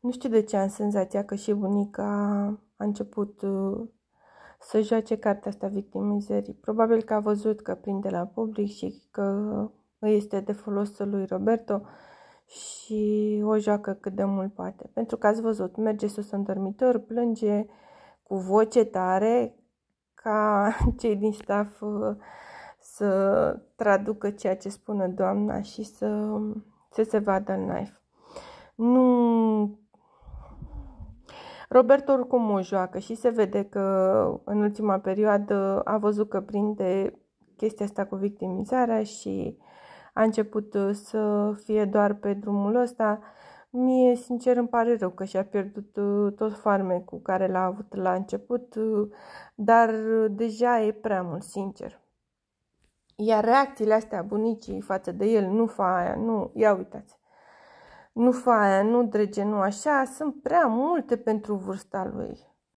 Nu știu de ce am senzația că și bunica a început uh, să joace cartea asta victimizării. Probabil că a văzut că prinde la public și că îi este de folos lui Roberto și o joacă cât de mult poate. Pentru că ați văzut, merge sus în dormitor, plânge cu voce tare ca cei din staff uh, să traducă ceea ce spune doamna și să, să se vadă în live. Nu Robert oricum o joacă și se vede că în ultima perioadă a văzut că prinde chestia asta cu victimizarea și a început uh, să fie doar pe drumul ăsta. Mie, sincer, îmi pare rău că și-a pierdut uh, tot farmecul care l-a avut la început, uh, dar deja e prea mult, sincer. Iar reacțiile astea bunicii față de el, nu fa aia, nu, ia uitați nu faia, nu drege, nu așa, sunt prea multe pentru vârsta lui.